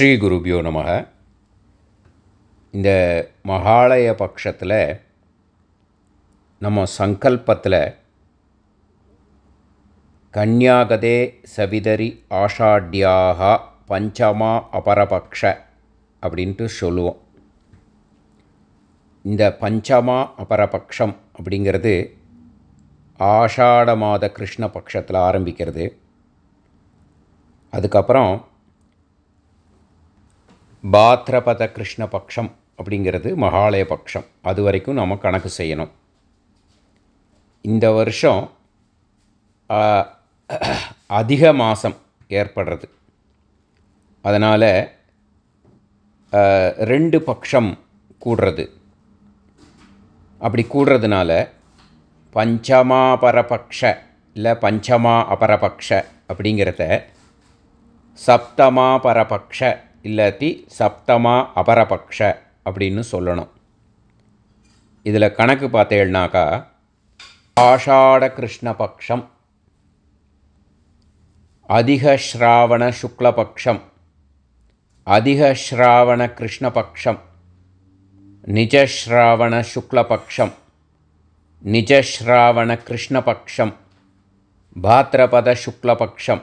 ஸ்ரீ குருபியோ நமக இந்த மகாலய பட்சத்தில் நம்ம சங்கல்பத்தில் கன்யாகதே சவிதரி ஆஷாட்யாக பஞ்சமா அபரபக்ஷ அப்படின்ட்டு சொல்லுவோம் இந்த பஞ்சமா அபரபக்ஷம் அப்படிங்கிறது ஆஷாட மாத கிருஷ்ண பட்சத்தில் ஆரம்பிக்கிறது அதுக்கப்புறம் பாத்ரபத கிருஷ்ண பக்ஷம் அப்படிங்கிறது மகாலய பக்ஷம் அது வரைக்கும் நம்ம கணக்கு செய்யணும் இந்த வருஷம் அதிக மாதம் ஏற்படுறது அதனால் ரெண்டு பக்ஷம் கூடுறது அப்படி கூடுறதுனால பஞ்சமாபரபக்ஷ இல்லை பஞ்சமா அபரபக்ஷ அப்படிங்கிறத சப்தமாபரபக்ஷ இல்லாட்டி சப்தமா அபரபக்ஷ அப்படின்னு சொல்லணும் இதில் கணக்கு பார்த்தேன்னாக்கா ஆஷாட கிருஷ்ணபக்ஷம் அதிக ஸ்ராவண சுக்லபக்ஷம் அதிக ஸ்ராவண கிருஷ்ணபக்ஷம் நிஜஸ்ராவண சுக்லபக்ஷம் நிஜஸ்ராவண கிருஷ்ணபக்ஷம் பாத்ரபத சுக்லபக்ஷம்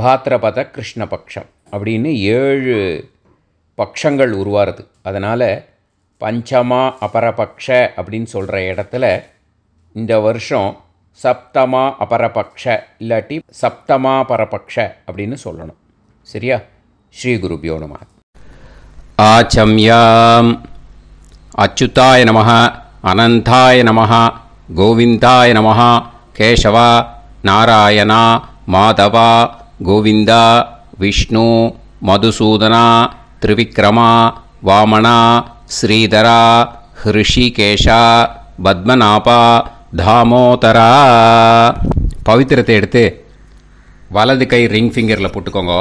பாத்ரபத கிருஷ்ணபக்ஷம் அப்படின்னு ஏழு பக்ஷங்கள் உருவாருது அதனால் பஞ்சமா அபரபக்ஷ அப்படின்னு சொல்கிற இடத்துல இந்த வருஷம் சப்தமா அபரபக்ஷ இல்லாட்டி சப்தமா பரபக்ஷ அப்படின்னு சொல்லணும் சரியா ஸ்ரீ குரு நம ஆச்சம்யாம் அச்சுதாய நம அனந்தாய நம கோவிந்தாய நம கேசவா நாராயணா மாதவா கோவிந்தா விஷ்ணு மதுசூதனா திரிவிக்ரமா வாமனா ஸ்ரீதரா ஹிருஷிகேஷா பத்மநாபா தாமோதரா பவித்திரத்தை எடுத்து வலது கை ரிங் ஃபிங்கரில் போட்டுக்கோங்க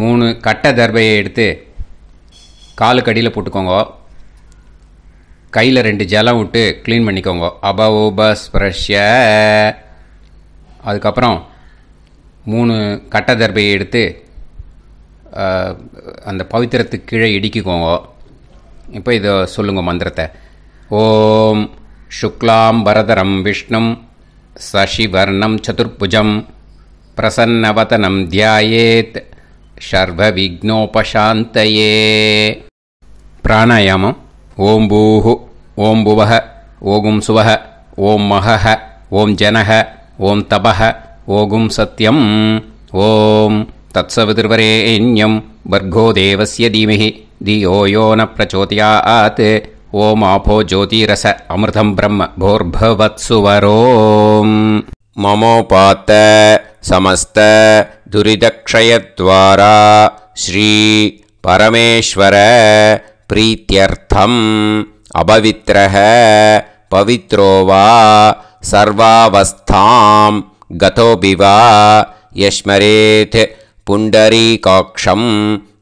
மூணு கட்ட தர்பையை எடுத்து காலுக்கு அடியில் போட்டுக்கோங்க கையில் ரெண்டு ஜலம் விட்டு க்ளீன் பண்ணிக்கோங்க அப ஓபஸ் அதுக்கப்புறம் மூணு கட்டதர்பையை எடுத்து அந்த பவித்திரத்துக்கு கீழே இடிக்குக்கோங்க இப்போ இதை சொல்லுங்க மந்திரத்தை ஓம் சுக்லாம் வரதரம் விஷ்ணும் சசிவர்ணம் சதுர்புஜம் பிரசன்னவதனம் தியாயேத் சர்வ விக்னோபாந்தையே பிராணாயாமம் ஓம் பூஹு ஓம் புவக ஓகும் சுவக ஓம் மகஹ ஓம் ஜனக ஓம் தபக ओगुं सत्यम् ॐ तत्सवितुर्वरेण्यं भर्गो देवस्य धीमहि धियो यो न प्रचोदयात् ओमापो ज्योतिरस अमृतम् ब्रह्म भोर्भवत्सुवरोम् ममोपात श्री श्रीपरमेश्वर प्रीत्यर्थम् अपवित्रः पवित्रो वा सर्वावस्थाम् गतो गतोपिवा यस्मरेत् पुण्डरीकाक्षं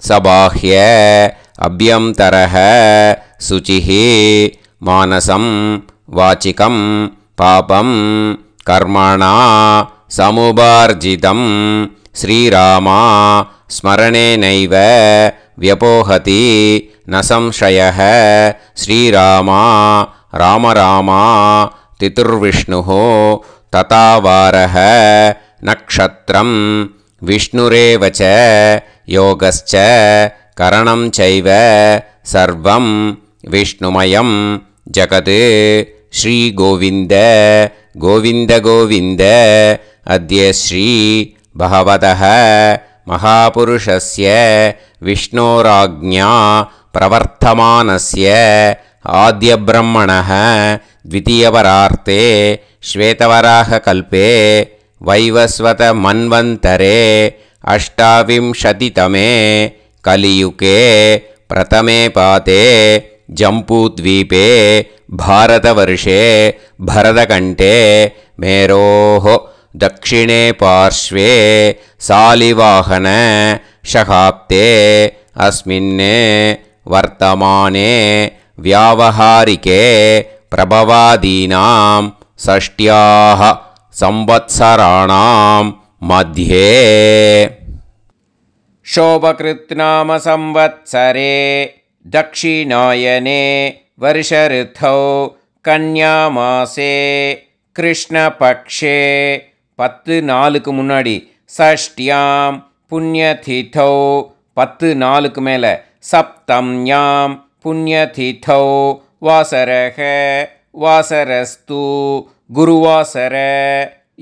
सबाह्य अभ्यन्तरः शुचिः मानसं वाचिकं पापं कर्मणा समुभार्जितम् श्रीरामा स्मरणेनैव व्यपोहति न संशयः श्रीरामा रामरामा तितुर्विष्णुः ततावारः नक्षत्रम् विष्णुरेव च योगश्च करणं चैव सर्वं विष्णुमयं जगत् श्रीगोविन्द गोविन्द अद्य श्री भगवतः महापुरुषस्य विष्णोराज्ञा प्रवर्तमानस्य आद्यब्रह्मणः द्वितीयपरार्ते श्वेतवराहकल्पे वैवस्वतमन्वन्तरे अष्टाविंशतितमे कलियुके प्रथमे पाते जम्पूद्वीपे भारतवर्षे भरतकण्ठे मेरोः दक्षिणे पार्श्वे सालिवाहन शहाब्दे अस्मिन् वर्तमाने व्यावहारिके प्रभवादीनां षष्ट्याः संवत्सराणां मध्ये शोभकृत्नाम संवत्सरे दक्षिणायने वर्षऋतौ கன்னியாமாசே கிருஷ்ணபக்ஷே பத்து நாலுக்கு முன்னாடி சஷ்டியாம் புண்ணியதிதோ பத்து நாலுக்கு மேலே சப்தம்யாம் புண்ணியதிதோ வாசரக वासरस्तु गुरुवासर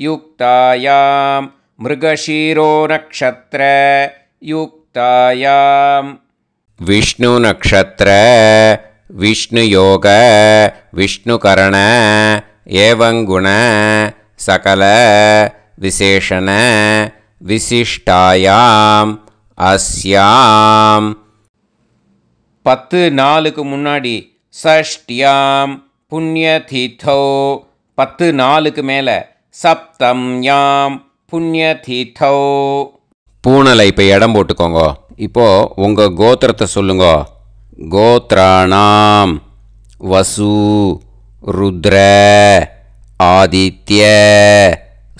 युक्तायां मृगशीरोनक्षत्र युक्तायां विष्णुनक्षत्र विष्णुयोग विष्णुकरण एवङ्गुण सकल विशेषण விசிஷ்டாயாம் அஸ்யாம் பத்து நாளுக்கு முன்னாடி சஷ்டியாம் புண்ணியதிதோ பத்து நாலுக்கு மேலே சப்தம் யாம் புண்ணியதிதோ பூனலை இப்போ இடம் போட்டுக்கோங்க இப்போது உங்கள் கோத்திரத்தை சொல்லுங்க கோத்ராணாம் வசு ருத்ர ஆதித்ய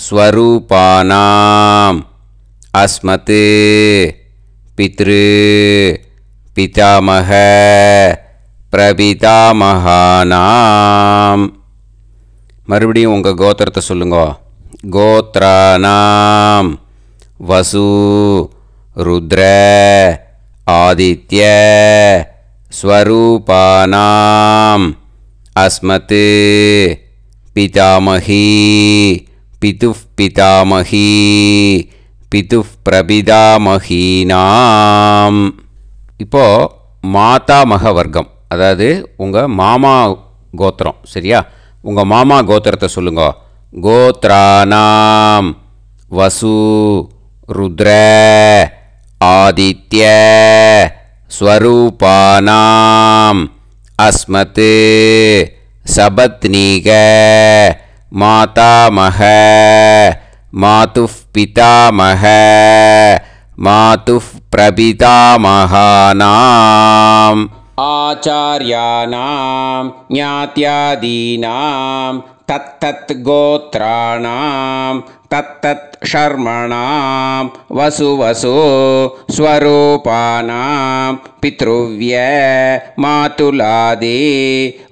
ஸ்வரூபானாம் அஸ்மத்து பித்ரு பிதாமக பிரபிதாமகானாம் மறுபடியும் உங்கள் கோத்திரத்தை சொல்லுங்கோ கோத்ரானாம் வசு ருத்ர ஆதித்ய ஸ்வரூபானாம் அஸ்மத்து பிதாமகி பிது பிதாமகி பிது பிரபிதாமகீனாம் இப்போது மாதாமக வர்க்கம் அதாவது உங்க மாமா கோத்திரம் சரியா உங்க மாமா கோத்திரத்தை சொல்லுங்கோ கோத்ராணம் வசு ருத்ரே ஆதித்யே ஸ்வரூபானாம் अस्மதே சபத்னீக மாதா மஹ மாது பிதா மஹ மாது ப்ரபிதா மஹானாம் आचार्याणां ज्ञात्यादीनां तत्तत् गोत्राणां तत्तत् शर्मणां वसुवसु स्वरूपाणां पितृव्य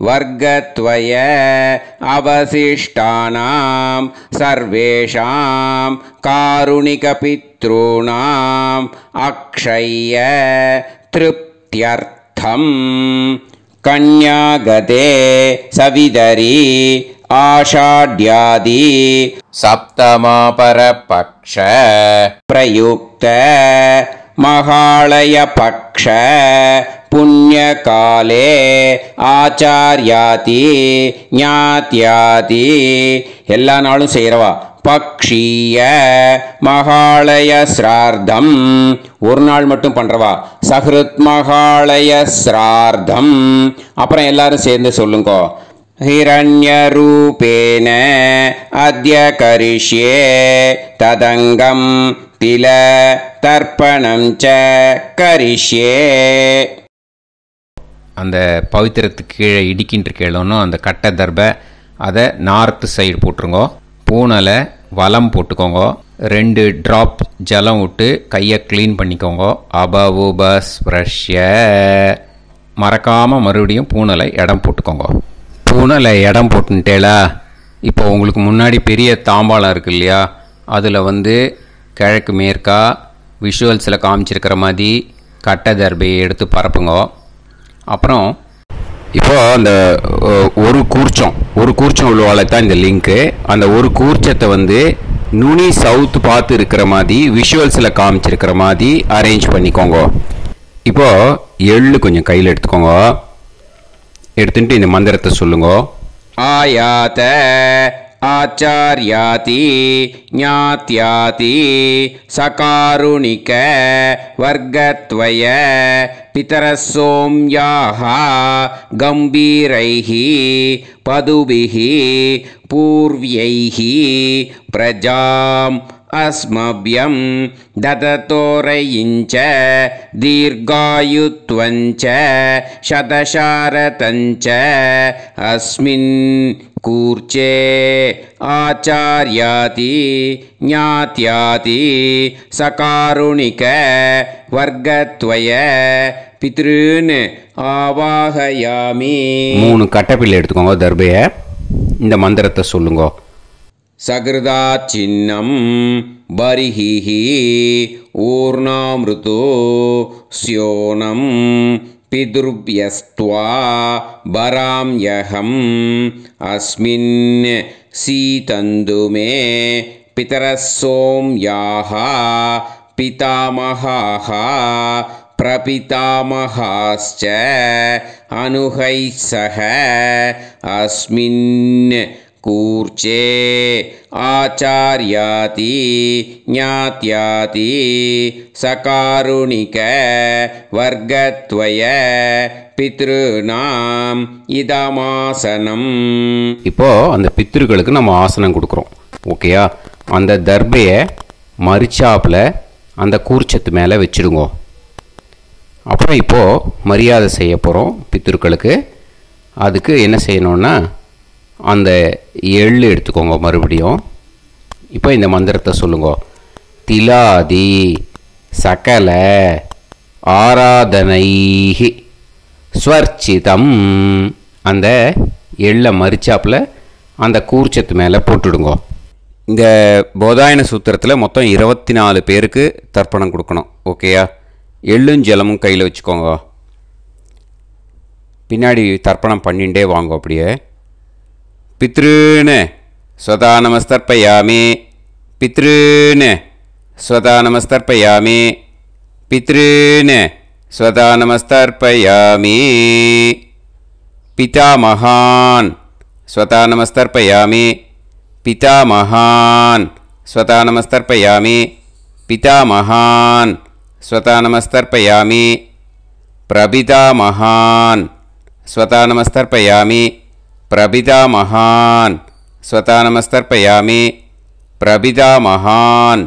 वर्गत्वय अवशिष्टानां सर्वेषां कारुणिकपितॄणाम् अक्षय्य तृप्त्यर् சித்தம் கன்யாகதே சவிதரி ஆஷாட்யாதி சப்தமாபரபக்ஷ பிரயுக்த மகாலயபக்ஷ புண்ணியகாலே ஆச்சாரியாதி ஞாத்தியாதி எல்லா நாளும் செய்கிறவா பக்ஷீய மகாலய சிரார்த்தம் ஒரு நாள் மட்டும் பண்ணுறவா சஹ்ருத் மகாலய சிரார்த்தம் அப்புறம் எல்லாரும் சேர்ந்து சொல்லுங்கோ ரூபேன அத்ய கரிஷ்யே ததங்கம் தில தர்ப்பணம் ச கரிஷ்யே அந்த பவித்திரத்துக்கு கீழே இடிக்கின்ற கேளுன்னு அந்த கட்டை தர்பை அதை நார்த்து சைடு போட்டுருங்கோ பூனலை வலம் போட்டுக்கோங்க ரெண்டு ட்ராப் ஜலம் விட்டு கையை க்ளீன் பண்ணிக்கோங்க பஸ் ஸ்ப்ரஷ்ய மறக்காமல் மறுபடியும் பூனலை இடம் போட்டுக்கோங்க பூனலை இடம் போட்டுன்ட்டேலா இப்போ உங்களுக்கு முன்னாடி பெரிய தாம்பாளம் இருக்கு இல்லையா அதில் வந்து கிழக்கு மேற்கா விஷுவல்ஸில் காமிச்சிருக்கிற மாதிரி கட்டை தர்பையை எடுத்து பரப்புங்க அப்புறம் இப்போ அந்த ஒரு கூர்ச்சம் ஒரு கூர்ச்சம் உள்ள தான் இந்த லிங்க்கு அந்த ஒரு கூர்ச்சத்தை வந்து நுனி சவுத் பார்த்து இருக்கிற மாதிரி விஷுவல்ஸில் காமிச்சிருக்கிற மாதிரி அரேஞ்ச் பண்ணிக்கோங்க இப்போது எள்ளு கொஞ்சம் கையில் எடுத்துக்கோங்க எடுத்துட்டு இந்த மந்திரத்தை சொல்லுங்க ஆயாத்த आचार्याति ज्ञात्याति वर्गत्वय पितरसोम्याः गम्भीरैः पदुभिः पूर्व्यैः प्रजाम् अस्मभ्यं ददतोरयिञ्च दीर्घायुत्वञ्च शतशारतञ्च अस्मिन् कूर्चे आचार्याति ज्ञात्याति सकारुणिक वर्गत्वय பித்ருன்னு ஆவாகயாமி மூணு கட்டப்பில் எடுத்துக்கோங்க தர்பையை இந்த மந்திரத்தை சொல்லுங்க सकृदाच्छिन्नं बर्हिः ऊर्णामृतो स्योनं पितृव्यस्त्वा बराम्यहं यहम् अस्मिन् सीतन्दुमे पितरः सों पितामहाः प्रपितामहाश्च अनुहैः सह अस्मिन् கூர்ச்சே ஆச்சாரியாதி ஞாத்யாதி சகாருணிக வர்க்கத்வய பித்ருநாம் இதமாசனம் இப்போது அந்த பித்ருக்களுக்கு நம்ம ஆசனம் கொடுக்குறோம் ஓகேயா அந்த தர்பையை மறிச்சாப்பில் அந்த கூர்ச்சத்து மேலே வச்சுடுங்க அப்புறம் இப்போது மரியாதை செய்ய போகிறோம் பித்திருக்களுக்கு அதுக்கு என்ன செய்யணுன்னா அந்த எள்ளு எடுத்துக்கோங்க மறுபடியும் இப்போ இந்த மந்திரத்தை சொல்லுங்க திலாதி சகல ஆராதனைஹி ஸ்வர்ச்சிதம் அந்த எள்ளை மறிச்சாப்பில் அந்த கூர்ச்சத்து மேலே போட்டுடுங்க இந்த போதாயன சூத்திரத்தில் மொத்தம் இருபத்தி நாலு பேருக்கு தர்ப்பணம் கொடுக்கணும் ஓகேயா எள்ளும் ஜலமும் கையில் வச்சுக்கோங்க பின்னாடி தர்ப்பணம் பண்ணிகிட்டே வாங்க அப்படியே पितॄन् स्वदानमस्तर्पयामि पितॄन् स्वदानमस्तर्पयामि पितॄन् स्वदानमस्तर्पयामि पितामहान् स्वदानमस्तर्पयामि पितामहान् स्वदानमस्तर्पयामि पितामहान् स्वदानमस्तर्पयामि प्रपितामहान् स्वदानमस्तर्पयामि प्रभितामहान् स्वता नमस्तर्पयामि प्रभितामहान्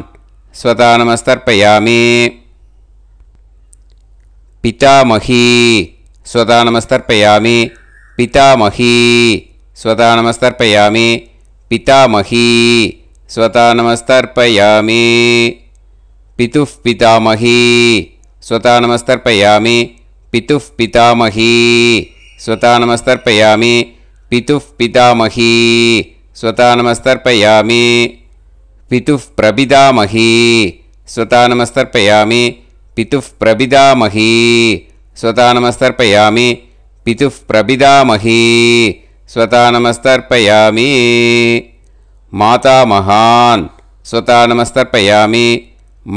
स्वता नमस्तर्पयामि पितामही स्वता नमस्तर्पयामि पितामही स्वता नमस्तर्पयामि पितामही स्वता नमस्तर्पयामि पितुः पितामही स्वता नमस्तर्पयामि पितुः पितामही स्वता नमस्तर्पयामि पितुः पितामही स्वतानमस्तर्पयामि पितुः प्रभिदामही स्वतानमस्तर्पयामि पितुः प्रभिधामही स्वतानमस्तर्पयामि पितुः प्रभिदामही स्वतानमस्तर्पयामि मातामहान् स्वतानमस्तर्पयामि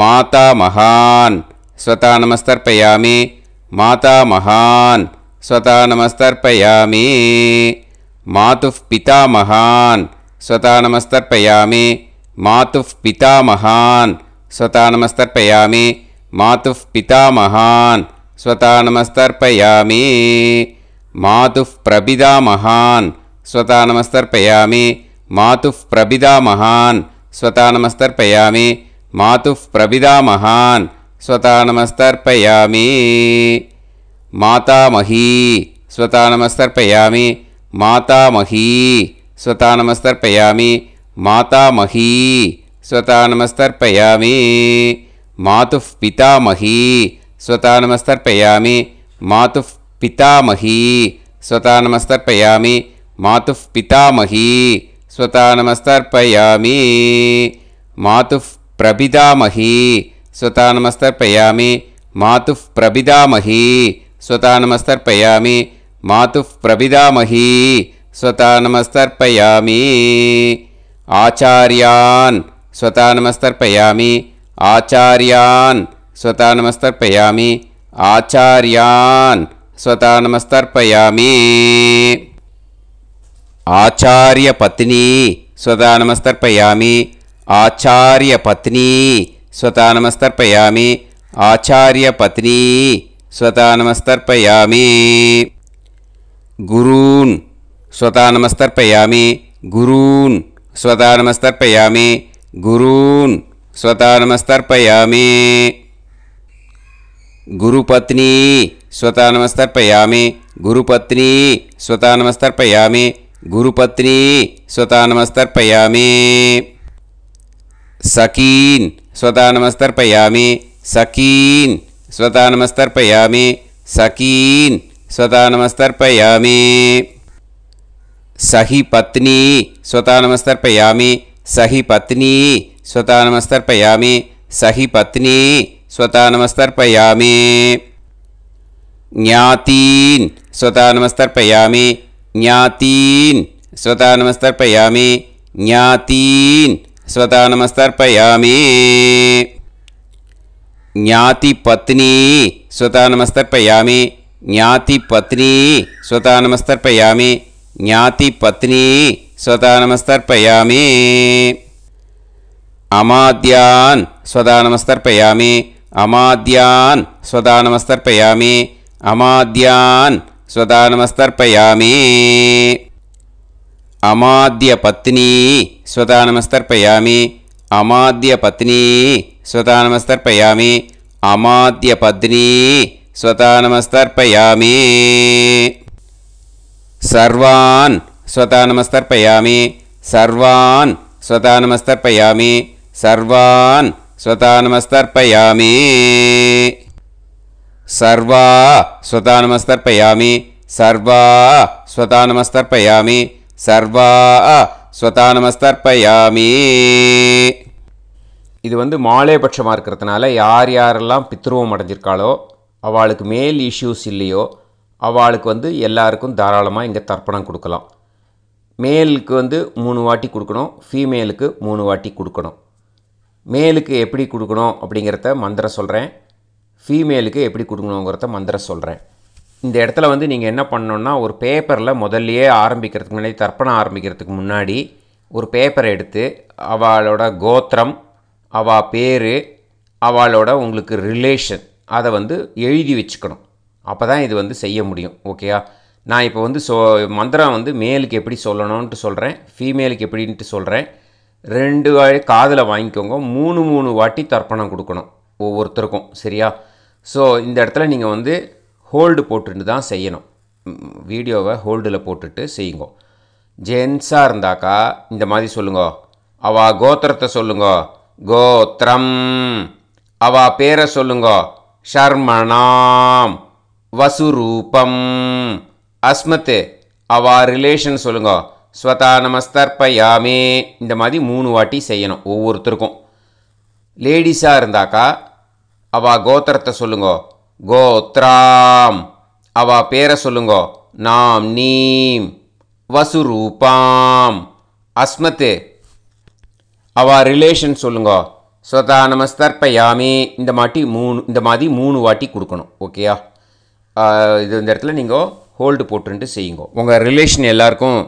मातामहान् स्वतानमस्तर्पयामि मातामहान् स्वतानमस्तर्पयामि मातुः पितामहान् स्वता नमस्तर्पयामि मातुः पितामहान् स्वता नमस्तर्पयामि मातुः पितामहान् स्वता नमस्तर्पयामि मातुः प्रपितामहान् स्वता नमस्तर्पयामि मातुः प्रपितामहान् स्वता नमस्तर्पयामि मातुः प्रपितामहान् स्वता नमस्तर्पयामि मातामही स्वता नमस्तर्पयामि मातामही स्वतानमस्तर्पयामि मातामही स्वतानमस्तर्पयामि मातुः पितामही स्वतानमस्तर्पयामि मातुः पितामही स्वतानमस्तर्पयामि मातुः पितामही स्वतानमस्तर्पयामि मातुः प्रभिधामही स्वतानमस्तर्पयामि मातुः प्रभिधामही स्वतानमस्तर्पयामि मातुः प्रविदामही स्वता नमस्तर्पयामि आचार्यान् स्वता नमस्तर्पयामि आचार्यान् स्वता नमस्तर्पयामि आचार्यान् स्वता नमस्तर्पयामि आचार्यपत्नी स्वता नमस्तर्पयामि आचार्यपत्नी स्वता नमस्तर्पयामि आचार्यपत्नी स्वता नमस्तर्पयामि गुरून स्वतानमस्तर्पयामि गुरून स्वतानमस्तर्पयामि गुरून स्वतानमस्तर्पयामि गुरुपत्नी स्वतानमस्तर्पयामि गुरुपत्नी स्वतानमस्तर्पयामि गुरुपत्नी स्वतानमस्तर्पयामि सकीन् स्वतानमस्तर्पयामि सकीन् स्वतानमस्तर्पयामि सकीन् स्वतः नमस्तर्पयामि सहि पत्नी स्वतः नमस्तर्पयामि सहि पत्नी स्वतः नमस्तर्पयामि सहि पत्नी स्वतः नमस्तर्पयामि ज्ञातीन् स्वतः नमस्तर्पयामि ज्ञातीन् स्वतः नमस्तर्पयामि ज्ञातीन् स्वतः नमस्तर्पयामि ज्ञातिपत्नी स्वतः नमस्तर्पयामि ज्ञातिपत्नी स्वतः नमस्तर्पयामि ज्ञातिपत्नी स्वतः नमस्तर्पयामि अमाद्यान् स्वदा नमस्तर्पयामि अमाद्यान् स्वदा नमस्तर्पयामि अमाद्यान् स्वदा नमस्तर्पयामि अमाद्यपत्नी स्वदा नमस्तर्पयामि अमाद्यपत्नी स्वदा नमस्तर्पयामि अमाद्यपत्नी ஸ்வதானமஸ்தர்ப்பயாமி சர்வான் ஸ்வதானமஸ்தர்ப்பயாமி சர்வான் ஸ்வதானமஸ்தர்ப்பயாமி சர்வான் ஸ்வதானமஸ்தர்ப்பயாமி சர்வா ஸ்வதானமஸ்தர்ப்பயாமி சர்வா ஸ்வதானமஸ்தர்ப்பயாமி சர்வா ஸ்வதானமஸ்தர்ப்பயாமி இது வந்து மாலையபட்சமாக இருக்கிறதுனால யார் யாரெல்லாம் பித்ருவம் அடைஞ்சிருக்காளோ அவளுக்கு மேல் இஷ்யூஸ் இல்லையோ அவளுக்கு வந்து எல்லாருக்கும் தாராளமாக இங்கே தர்ப்பணம் கொடுக்கலாம் மேலுக்கு வந்து மூணு வாட்டி கொடுக்கணும் ஃபீமேலுக்கு மூணு வாட்டி கொடுக்கணும் மேலுக்கு எப்படி கொடுக்கணும் அப்படிங்கிறத மந்திரம் சொல்கிறேன் ஃபீமேலுக்கு எப்படி கொடுக்கணுங்கிறத மந்திரம் சொல்கிறேன் இந்த இடத்துல வந்து நீங்கள் என்ன பண்ணணுன்னா ஒரு பேப்பரில் முதல்லையே ஆரம்பிக்கிறதுக்கு முன்னாடி தர்ப்பணம் ஆரம்பிக்கிறதுக்கு முன்னாடி ஒரு பேப்பரை எடுத்து அவளோட கோத்திரம் அவள் பேர் அவளோட உங்களுக்கு ரிலேஷன் அதை வந்து எழுதி வச்சுக்கணும் அப்போ தான் இது வந்து செய்ய முடியும் ஓகேயா நான் இப்போ வந்து சொ மந்திரம் வந்து மேலுக்கு எப்படி சொல்லணும்ன்ட்டு சொல்கிறேன் ஃபீமேலுக்கு எப்படின்ட்டு சொல்கிறேன் ரெண்டு காதில் வாங்கிக்கோங்க மூணு மூணு வாட்டி தர்ப்பணம் கொடுக்கணும் ஒவ்வொருத்தருக்கும் சரியா ஸோ இந்த இடத்துல நீங்கள் வந்து ஹோல்டு போட்டுட்டு தான் செய்யணும் வீடியோவை ஹோல்டில் போட்டுட்டு செய்யுங்க ஜென்ஸாக இருந்தாக்கா இந்த மாதிரி சொல்லுங்க அவா கோத்திரத்தை சொல்லுங்க கோத்திரம் அவா பேரை சொல்லுங்க ஷர்மணாம் வசுரூபம் அஸ்மத்து அவா ரிலேஷன் சொல்லுங்க ஸ்வதா நமஸ்தர்பயாமே இந்த மாதிரி மூணு வாட்டி செய்யணும் ஒவ்வொருத்தருக்கும் லேடிஸாக இருந்தாக்கா அவா கோத்திரத்தை சொல்லுங்க கோத்ராம் அவா பேரை சொல்லுங்க நாம் நீம் வசுரூபாம் அஸ்மத்து அவா ரிலேஷன் சொல்லுங்க நமஸ்தர்ப்பயாமி இந்த மாட்டி மூணு இந்த மாதிரி மூணு வாட்டி கொடுக்கணும் ஓகேயா இது இந்த இடத்துல நீங்கள் ஹோல்டு போட்டுன்ட்டு செய்யுங்க உங்கள் ரிலேஷன் எல்லாருக்கும்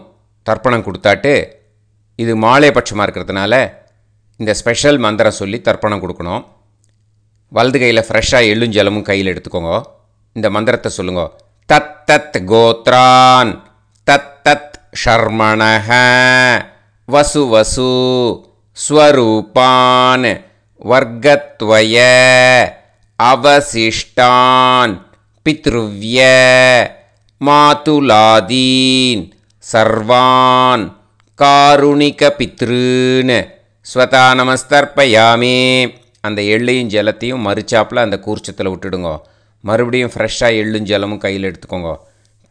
தர்ப்பணம் கொடுத்தாட்டு இது மாலை பட்சமாக இருக்கிறதுனால இந்த ஸ்பெஷல் மந்திரம் சொல்லி தர்ப்பணம் கொடுக்கணும் வலது கையில் ஃப்ரெஷ்ஷாக எள்ளும் ஜலமும் கையில் எடுத்துக்கோங்க இந்த மந்திரத்தை சொல்லுங்க தத் தத் கோத்ரான் தத் தத் ஷர்மண வசு வசு स्वरूपान् वर्गत्वय अवशिष्टान् पितृव्य मातुलादीन् सर्वान् காருணிகபித்ருன்னு ஸ்வதா நமஸ்தர்ப்பயாமே அந்த எள்ளையும் ஜலத்தையும் மறுச்சாப்பில் அந்த கூர்ச்சத்தில் விட்டுடுங்கோ மறுபடியும் ஃப்ரெஷ்ஷாக எள்ளும் ஜலமும் கையில் எடுத்துக்கோங்க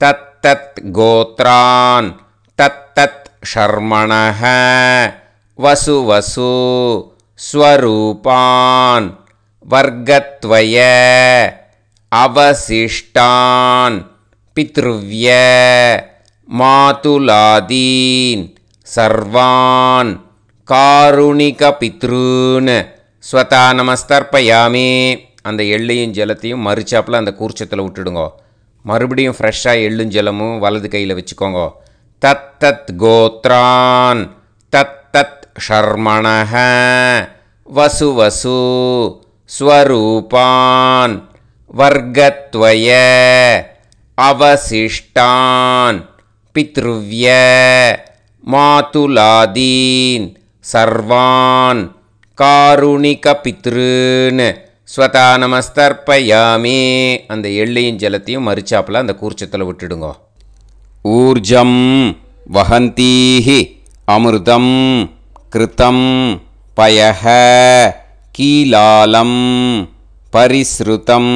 தத் தத் கோத்ரான் தத் தத் ஷர்மணக వసు ஸ்வரூபான் வர்க்கத்வய அவசிஷ்டான் అవశిష్టాన్ மாதுலாதீன் சர்வான் సర్వాన్ காருணிகபித்ருன்னு ஸ்வதா நமஸ்தர்ப்பயாமே அந்த எள்ளையும் ஜலத்தையும் மறுச்சாப்பில் அந்த கூர்ச்சத்தில் விட்டுடுங்கோ மறுபடியும் ஃப்ரெஷ்ஷாக எள்ளும் ஜலமும் வலது கையில் வச்சுக்கோங்க தத் தத் கோத்ரான் தத் தத் ஷர்மணः வசு வசு வர்க்கத்வய அவசிஷ்டான் अवशिष्टान् पितृव्य சர்வான் सर्वान् காருணிகபித்ருன்னு ஸ்வதா நமஸ்தர்ப்பயாமே அந்த எள்ளையும் ஜலத்தையும் மறிச்சாப்பில் அந்த கூர்ச்சத்தில் விட்டுடுங்க ஊர்ஜம் வஹந்தீஹி அமிர்தம் கிருத்தம் பயக கீலாலம் பரிசுருத்தம்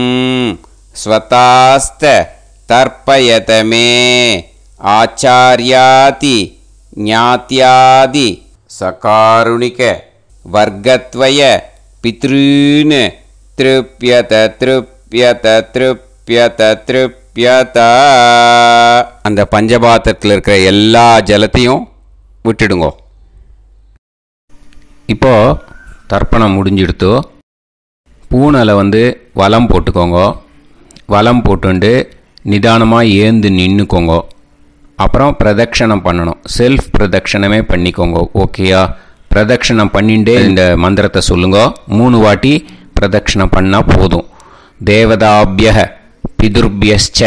ஸ்வதாஸ்த தர்ப்பயதமே ஆச்சாரியாதி ஞாத்தியாதி சகாருணிக வர்க்கத்வய பித்ருன் திருப்பியத திருப்பியத திருப்பியத திருப்பியத அந்த பஞ்சபாத்திரத்தில் இருக்கிற எல்லா ஜலத்தையும் விட்டுடுங்கோ இப்போது தர்ப்பணம் முடிஞ்சிடுத்து பூனையில் வந்து வலம் போட்டுக்கோங்க வலம் போட்டுண்டு நிதானமாக ஏந்து நின்றுக்கோங்க அப்புறம் பிரதட்சணம் பண்ணணும் செல்ஃப் பிரதட்சணமே பண்ணிக்கோங்க ஓகேயா பிரதட்சணம் பண்ணிண்டே இந்த மந்திரத்தை சொல்லுங்க மூணு வாட்டி பிரதட்சணம் பண்ணால் போதும் தேவதாபிய பிதுர்பியச்ச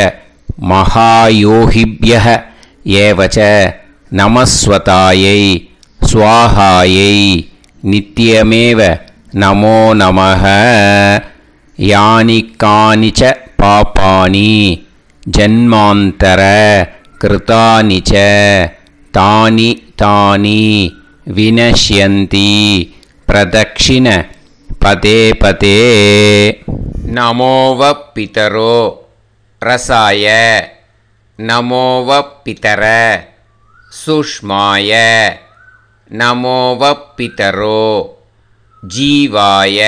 மகாயோகிபிய ஏவச்ச நமஸ்வதாயை சுவாகாயை नित्यमेव नमो नमः यानि कानि च पापानि जन्मान्तर कृतानि च तानि तानि विनश्यन्ति प्रदक्षिणपदे पदे नमो वपितरो रसाय नमो वपितर सुष्माय नमो पितरो जीवाय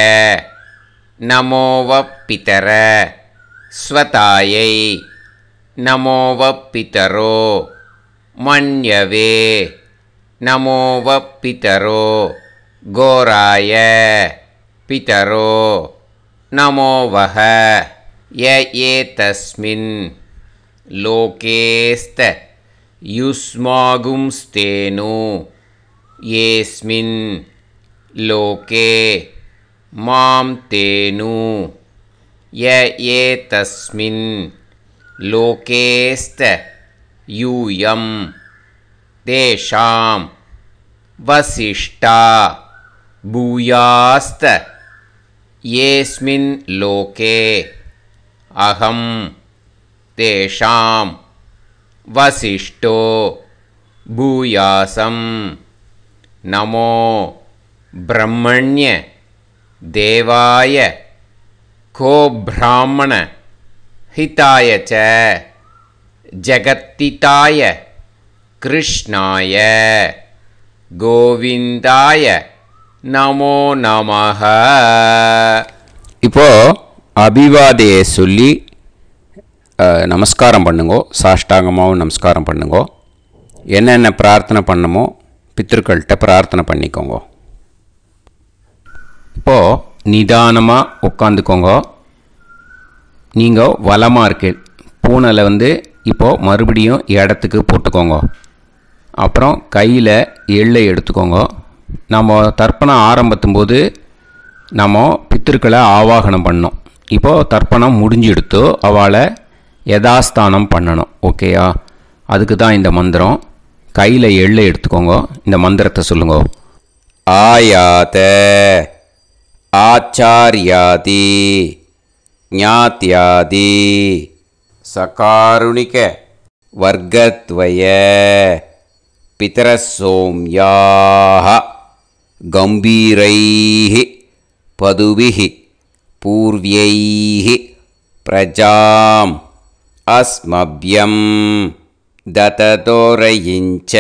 नमो पितर स्वतायै नमोव पितरो नमो नमोवपितरो गोराय पितरो नमो वः येतस्मिन् लोकेस्तयुष्मागुंस्तेनु येस्मिन् लोके मां तेनु य एतस्मिन् लोकेस्त यूयं तेषां वसिष्ठा भूयास्तस्मिन् लोके अहं तेषां वसिष्ठो भूयासम् நமோ பிரம்மண்ய தேவாய கோபிராமண ஹிதாய हिताय च जगत्तिताय கோவிந்தாய நமோ நமக இப்போது அபிவாதையை சொல்லி நமஸ்காரம் பண்ணுங்கோ சாஷ்டாங்கமாகவும் நமஸ்காரம் பண்ணுங்கோ என்னென்ன பிரார்த்தனை பண்ணமோ பித்திருக்கள்கிட்ட பிரார்த்தனை பண்ணிக்கோங்க இப்போது நிதானமாக உட்காந்துக்கோங்க நீங்கள் வளமாக இருக்கு பூனலை வந்து இப்போது மறுபடியும் இடத்துக்கு போட்டுக்கோங்க அப்புறம் கையில் எள்ளை எடுத்துக்கோங்க நம்ம தர்ப்பணம் ஆரம்பத்தும் போது நம்ம பித்திருக்களை ஆவாகனம் பண்ணோம் இப்போது தர்ப்பணம் முடிஞ்சு எடுத்து அவளை யதாஸ்தானம் பண்ணணும் ஓகேயா அதுக்கு தான் இந்த மந்திரம் கையில் எள்ளை எடுத்துக்கோங்க இந்த மந்திரத்தை சொல்லுங்க ஆயாத ஆச்சாரியாதி ஞாத்தியாதி சகாருணிக வர்க்கத்வய பிதரசோம்யாக கம்பீரைः பதுவிः பூர்வியைः பிரஜாம் அஸ்மபியம் दततोरयिञ्च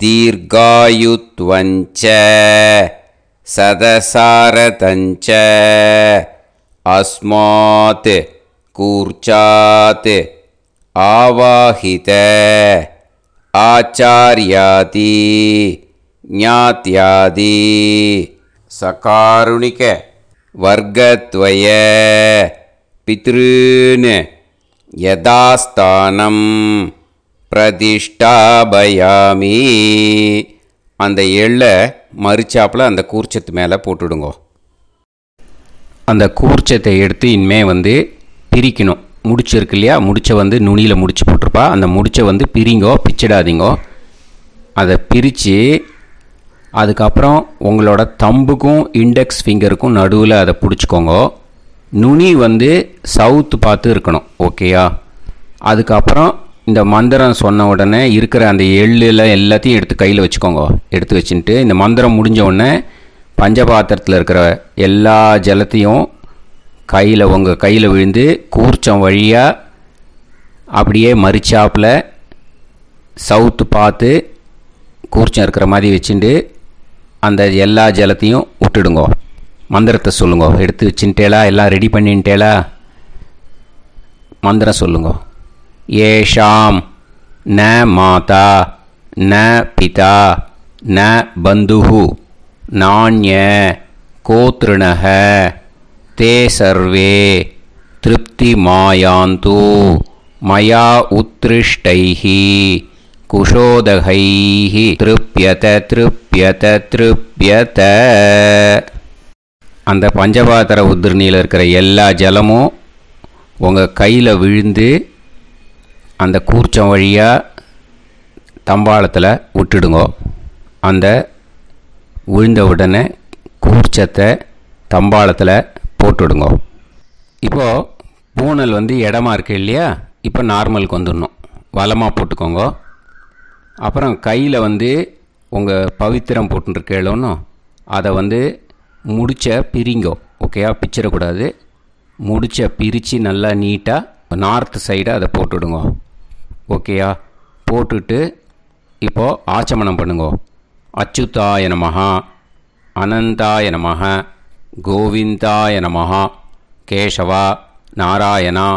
दीर्घायुत्वञ्च सदसारतञ्च अस्मात् कूर्चात् आवाहित आचार्यादि ज्ञात्यादि सकारुणिकवर्गद्वय पितॄन् யதாஸ்தானம் பிரதிஷ்டாபயாமி அந்த எள்ளை மறிச்சாப்பில் அந்த கூர்ச்சத்து மேலே போட்டுடுங்கோ அந்த கூர்ச்சத்தை எடுத்து இனிமே வந்து பிரிக்கணும் முடிச்சிருக்கு இல்லையா முடிச்சை வந்து நுனியில் முடிச்சு போட்டிருப்பா அந்த முடிச்சை வந்து பிரிங்கோ பிச்சிடாதீங்கோ அதை பிரித்து அதுக்கப்புறம் உங்களோட தம்புக்கும் இண்டெக்ஸ் ஃபிங்கருக்கும் நடுவில் அதை பிடிச்சிக்கோங்க நுனி வந்து சவுத் பார்த்து இருக்கணும் ஓகேயா அதுக்கப்புறம் இந்த மந்திரம் சொன்ன உடனே இருக்கிற அந்த எள்ளில் எல்லாத்தையும் எடுத்து கையில் வச்சுக்கோங்க எடுத்து வச்சுட்டு இந்த மந்திரம் முடிஞ்ச உடனே பஞ்சபாத்திரத்தில் இருக்கிற எல்லா ஜலத்தையும் கையில் உங்கள் கையில் விழுந்து கூர்ச்சம் வழியாக அப்படியே மறிச்சாப்பில் சவுத்து பார்த்து கூர்ச்சம் இருக்கிற மாதிரி வச்சுட்டு அந்த எல்லா ஜலத்தையும் விட்டுடுங்கோ மந்திரத்தை சொல்லுங்கோ எடுத்து வச்சுட்டேலா எல்லாம் ரெடி பண்ணிட்டேலா மந்திரம் சொல்லுங்கோ ஏஷாம் ந மாதா ந பிதா ந பந்துஹு நானிய கோத்ருணக தே சர்வே திருப்தி மாயாந்து மயா உத்ருஷ்டைஹி குஷோதகைஹி திருப்பியத திருப்பியத திருப்பியத அந்த பஞ்சபாத்திர உத்திரணியில் இருக்கிற எல்லா ஜலமும் உங்கள் கையில் விழுந்து அந்த கூர்ச்சம் வழியாக தம்பாளத்தில் விட்டுடுங்க அந்த விழுந்த உடனே கூர்ச்சத்தை தம்பாளத்தில் போட்டுடுங்கோ இப்போது பூனல் வந்து இடமா இருக்குது இல்லையா இப்போ நார்மலுக்கு வந்துடணும் வளமாக போட்டுக்கோங்க அப்புறம் கையில் வந்து உங்கள் பவித்திரம் போட்டுருக்கேளோன்னு அதை வந்து முடிச்ச பிரிங்கோ ஓகேயா பிச்சிடக்கூடாது முடிச்ச பிரித்து நல்லா நீட்டாக நார்த் சைடு அதை போட்டுவிடுங்க ஓகேயா போட்டுட்டு இப்போது ஆச்சமனம் பண்ணுங்க அச்சுதாய நமஹா அனந்தாய நமஹ கோவிந்தாய நமஹா கேசவா நாராயணா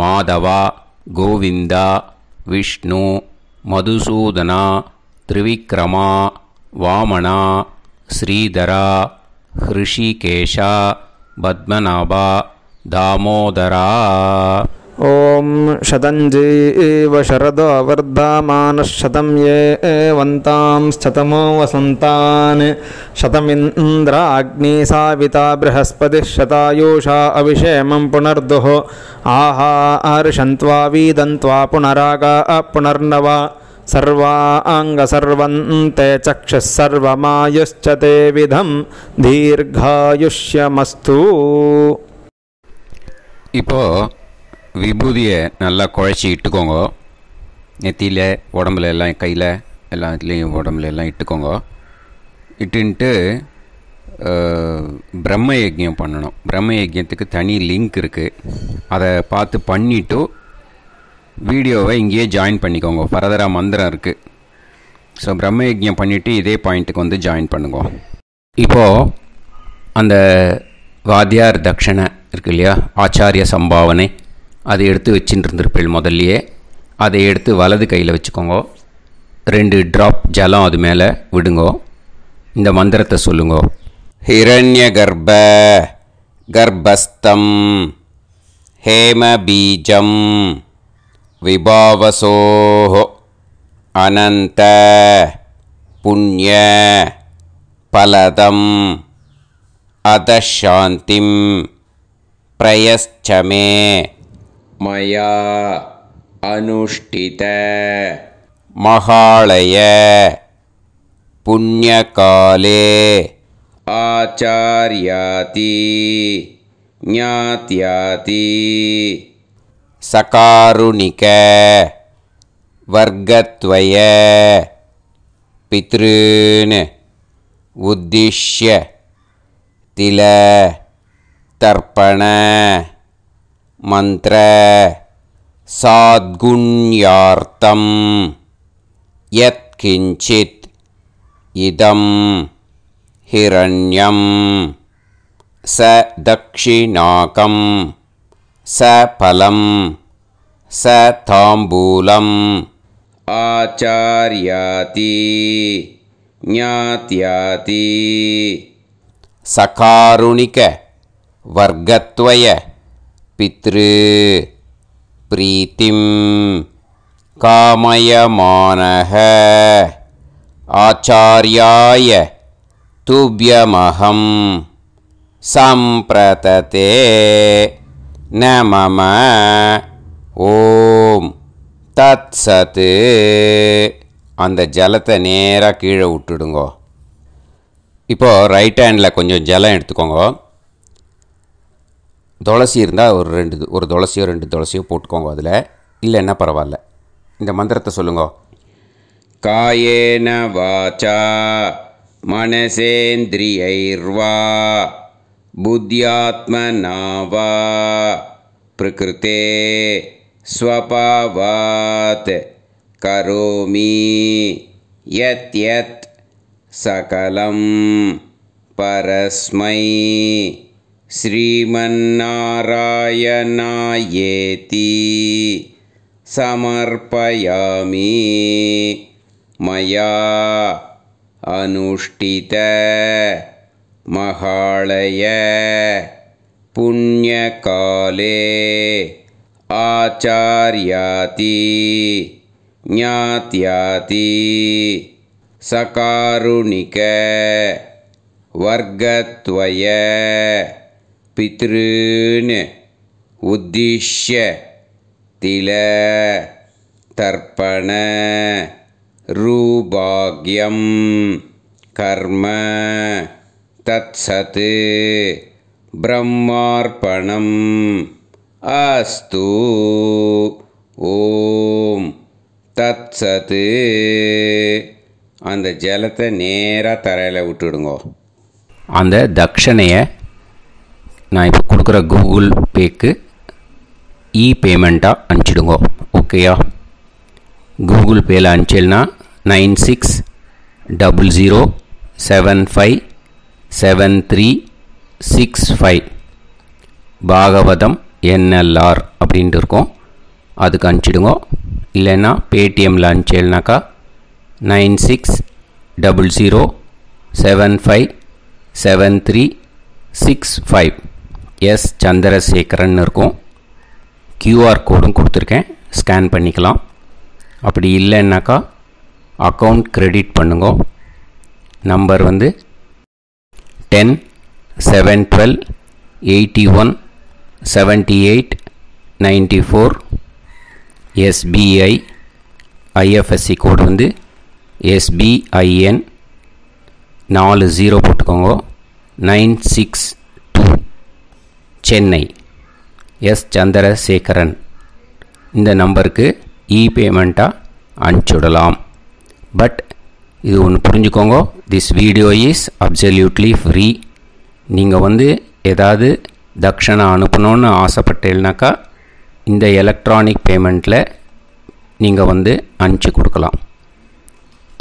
மாதவா கோவிந்தா விஷ்ணு மதுசூதனா திரிவிக்ரமா வாமனா ஸ்ரீதரா हृषि केशा दामोदरा ॐ शतञ्जीव इव शरदो ये वन्तां शतमो वसन्तान् साविता बृहस्पतिः शतायुषा अविषेमं पुनर्दुः आहा अर्षन्त्वा वीदन्त्वा पुनरागा पुनर्नवा सर्वाङ्गसर्वन्ते சர்வந்தே சக்ஷ ते விதம் தீர்காயுஷ்யமஸ்து இப்போ விபூதியை நல்லா குழைச்சி இட்டுக்கோங்கோ நெத்தியில் உடம்புல எல்லாம் கையில் எல்லாத்துலேயும் உடம்புல எல்லாம் இட்டுக்கோங்க இட்டுன்ட்டு பிரம்ம யஜ்யம் பண்ணணும் பிரம்ம யஜ்யத்துக்கு தனி லிங்க் இருக்குது அதை பார்த்து பண்ணிவிட்டு வீடியோவை இங்கேயே ஜாயின் பண்ணிக்கோங்க ஃபர்தராக மந்திரம் இருக்குது ஸோ பிரம்மயஜம் பண்ணிவிட்டு இதே பாயிண்ட்டுக்கு வந்து ஜாயின் பண்ணுங்க இப்போது அந்த வாத்தியார் தட்சணை இருக்கு இல்லையா ஆச்சாரிய சம்பாவனை அதை எடுத்து வச்சுட்டு இருந்திருப்பீள் முதல்லையே அதை எடுத்து வலது கையில் வச்சுக்கோங்க ரெண்டு ட்ராப் ஜலம் அது மேலே விடுங்கோ இந்த மந்திரத்தை சொல்லுங்கோ ஹிரண்ய கர்ப்ப கர்ப்பஸ்தம் ஹேமபீஜம் विभावसोः अनन्तपुण्यफलदम् अधशान्तिं प्रयश्चमे मया अनुष्ठित महालय पुण्यकाले आचार्याति ज्ञात्याति वर्गत्वय पितॄन् उद्दिश्य तिल मन्त्र साद्गुण्यार्थं यत्किञ्चित् इदं हिरण्यं स दक्षिणाकम् स फलं स ताम्बूलम् आचार्याती ज्ञात्याति पितृ प्रीतिं कामयमानः आचार्याय तुभ्यमहं सम्प्रतते நமம ஓம் தத் சத்து அந்த ஜலத்தை நேராக கீழே விட்டுடுங்கோ இப்போது ரைட் ஹேண்டில் கொஞ்சம் ஜலம் எடுத்துக்கோங்க துளசி இருந்தால் ஒரு ரெண்டு ஒரு துளசியோ ரெண்டு துளசியோ போட்டுக்கோங்க அதில் இல்லைன்னா பரவாயில்ல இந்த மந்திரத்தை சொல்லுங்க காயேன வாச்சா மனசேந்திரியைர்வா बुद्ध्यात्मना वा प्रकृते स्वपावात् करोमि यत् यत् सकलं परस्मै श्रीमन्नारायणायेति समर्पयामि मया अनुष्ठित மகாலய புண்ணியகாலே ஆச்சாரியாதி ஞாத்யாதி சகாருணிக வர்க்கத்வய பித்ருன் உத்திஷ்ய தில தர்ப்பண ரூபாக்யம் கர்ம तत्सत् பிரம்மார்ப்பணம் அஸ்து ஓம் தத்சத்து அந்த ஜலத்தை நேராக தரையில் விட்டுடுங்கோ அந்த தட்சணையை நான் இப்போ கொடுக்குற கூகுள் பேக்கு இ e பேமெண்ட்டாக அனுப்பிச்சிடுங்கோ ஓகேயா கூகுள் பேயில் அனுப்பிச்சிடனா nine six double zero seven five seven three six five Bhagavatam NLR அப்படின்ட்டு இருக்கும் அதுக்கு அனுப்பிச்சிடுங்க இல்லைன்னா பேடிஎம்மில் அனுப்பிச்சேல்னாக்கா nine six double zero seven five seven three six five S Chandrasekaran இருக்கும் க்யூஆர் கோடும் கொடுத்துருக்கேன் ஸ்கேன் பண்ணிக்கலாம் அப்படி இல்லைன்னாக்கா அக்கௌண்ட் க்ரெடிட் பண்ணுங்க நம்பர் வந்து ten seven twelve eighty one seventy eight ninety four SBI IFSC கோடு வந்து எஸ்பிஐஎன் நாலு ஜீரோ போட்டுக்கோங்க nine six two Chennai S Chandrasekaran இந்த நம்பருக்கு இபேமெண்ட்டாக அனுப்பிச்சுடலாம் பட் இது ஒன்று புரிஞ்சுக்கோங்க this video is absolutely free நீங்கள் வந்து ஏதாவது தக்ஷணம் அனுப்பணும்னு ஆசைப்பட்டேன்னாக்கா இந்த எலக்ட்ரானிக் பேமெண்ட்டில் நீங்கள் வந்து அனுப்பிச்சி கொடுக்கலாம்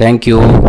தேங்க்யூ